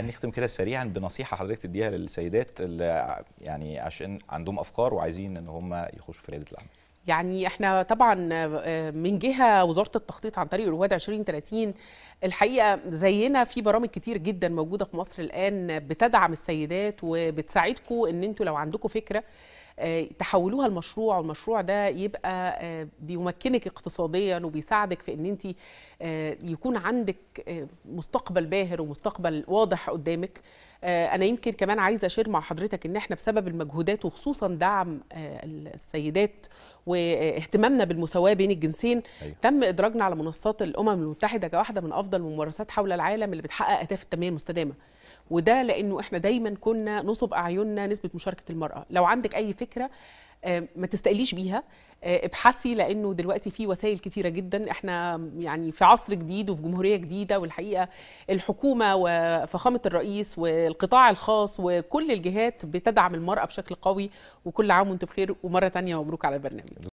يعني نختم كده سريعا بنصيحه حضرتك تديها للسيدات اللي يعني عشان عندهم افكار وعايزين ان هم يخشوا في رياده الاعمال يعني احنا طبعا آه، من جهه وزاره التخطيط عن طريق رواد 2030 الحقيقه زينا في برامج كتير جدا موجوده في مصر الان بتدعم السيدات وبتساعدكم ان انتوا لو عندكم فكره آه، تحولوها لمشروع والمشروع ده يبقى آه، بيمكنك اقتصاديا وبيساعدك في ان انت آه، يكون عندك مستقبل باهر ومستقبل واضح قدامك انا يمكن كمان عايزه اشير مع حضرتك ان احنا بسبب المجهودات وخصوصا دعم السيدات واهتمامنا بالمساواه بين الجنسين أيوة. تم ادراجنا على منصات الامم المتحده كواحده من افضل الممارسات حول العالم اللي بتحقق اهداف التنميه المستدامه وده لانه احنا دايما كنا نصب اعيننا نسبه مشاركه المراه لو عندك اي فكره فكره آه، ما تستقليش بيها آه، ابحثي لانه دلوقتي في وسائل كتيره جدا احنا يعني في عصر جديد وفي جمهوريه جديده والحقيقه الحكومه وفخامه الرئيس والقطاع الخاص وكل الجهات بتدعم المراه بشكل قوي وكل عام وانتم بخير ومره تانية مبروك على البرنامج